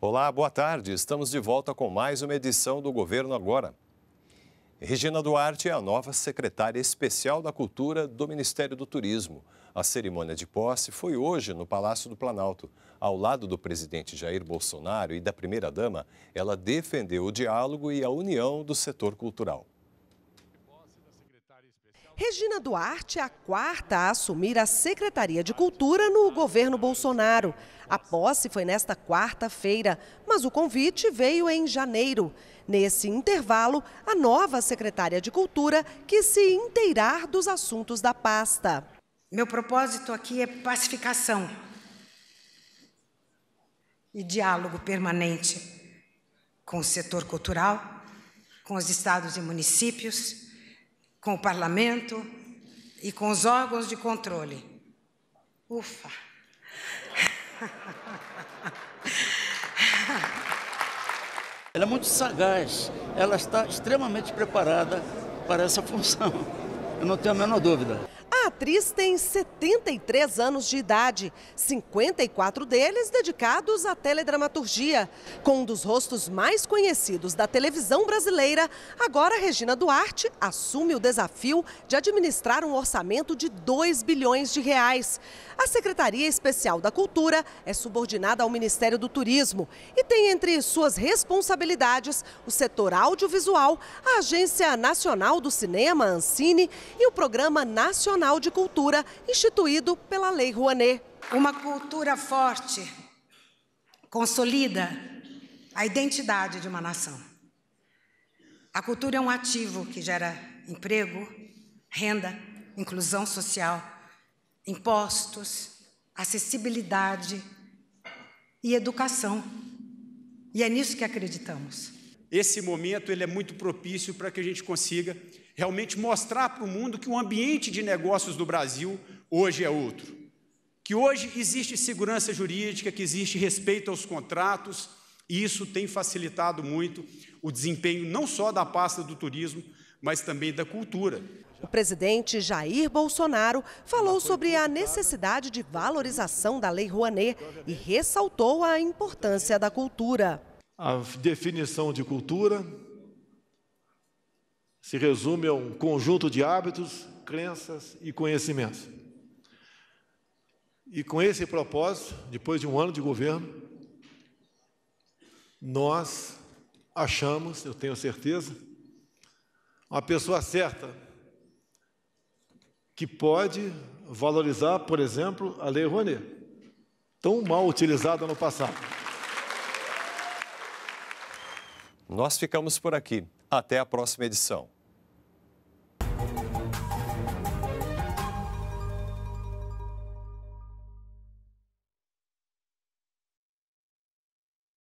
Olá, boa tarde. Estamos de volta com mais uma edição do Governo Agora. Regina Duarte é a nova secretária especial da Cultura do Ministério do Turismo. A cerimônia de posse foi hoje no Palácio do Planalto. Ao lado do presidente Jair Bolsonaro e da primeira-dama, ela defendeu o diálogo e a união do setor cultural. Regina Duarte é a quarta a assumir a Secretaria de Cultura no governo Bolsonaro. A posse foi nesta quarta-feira, mas o convite veio em janeiro. Nesse intervalo, a nova secretária de Cultura quis se inteirar dos assuntos da pasta. Meu propósito aqui é pacificação e diálogo permanente com o setor cultural, com os estados e municípios com o parlamento e com os órgãos de controle. Ufa! Ela é muito sagaz, ela está extremamente preparada para essa função, eu não tenho a menor dúvida atriz tem 73 anos de idade, 54 deles dedicados à teledramaturgia. Com um dos rostos mais conhecidos da televisão brasileira, agora Regina Duarte assume o desafio de administrar um orçamento de 2 bilhões de reais. A Secretaria Especial da Cultura é subordinada ao Ministério do Turismo e tem entre suas responsabilidades o setor audiovisual, a Agência Nacional do Cinema, Ancine, e o Programa Nacional Nacional de Cultura, instituído pela Lei Rouanet. Uma cultura forte consolida a identidade de uma nação. A cultura é um ativo que gera emprego, renda, inclusão social, impostos, acessibilidade e educação. E é nisso que acreditamos. Esse momento ele é muito propício para que a gente consiga realmente mostrar para o mundo que o ambiente de negócios do Brasil hoje é outro. Que hoje existe segurança jurídica, que existe respeito aos contratos, e isso tem facilitado muito o desempenho não só da pasta do turismo, mas também da cultura. O presidente Jair Bolsonaro falou sobre a necessidade de valorização da Lei Rouanet e ressaltou a importância da cultura. A definição de cultura se resume a um conjunto de hábitos, crenças e conhecimentos. E com esse propósito, depois de um ano de governo, nós achamos, eu tenho certeza, uma pessoa certa que pode valorizar, por exemplo, a Lei Rouanet, tão mal utilizada no passado. Nós ficamos por aqui. Até a próxima edição.